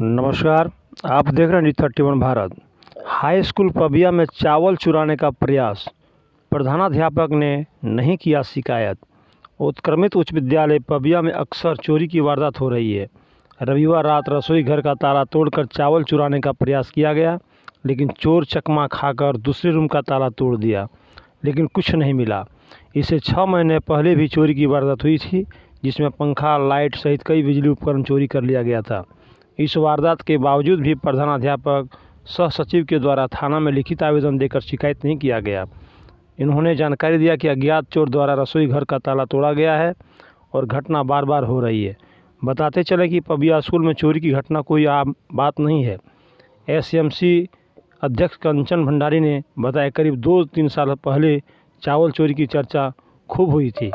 नमस्कार आप देख रहे हैं news thirty one Bharat high school Pabiya में चावल चुराने का प्रयास प्रधानाध्यापक ने नहीं किया शिकायत उत्क्रमित उच्च विद्यालय पबिया में अक्सर चोरी की वारदात हो रही है रविवार रात रसोई घर का ताला तोड़कर चावल चुराने का प्रयास किया गया लेकिन चोर चकमा खाकर दूसरे रूम का ताला तोड़ दिया लेकिन कुछ नहीं मिला इसे छः महीने पहले भी चोरी की वारदात हुई थी जिसमें पंखा लाइट सहित कई बिजली उपकरण चोरी कर लिया गया था इस वारदात के बावजूद भी प्रधानाध्यापक सह सचिव के द्वारा थाना में लिखित आवेदन देकर शिकायत नहीं किया गया इन्होंने जानकारी दिया कि अज्ञात चोर द्वारा रसोई घर का ताला तोड़ा गया है और घटना बार बार हो रही है बताते चले कि पबिया स्कूल में चोरी की घटना कोई आम बात नहीं है सी अध्यक्ष कंचन भंडारी ने बताया करीब दो तीन साल पहले चावल चोरी की चर्चा खूब हुई थी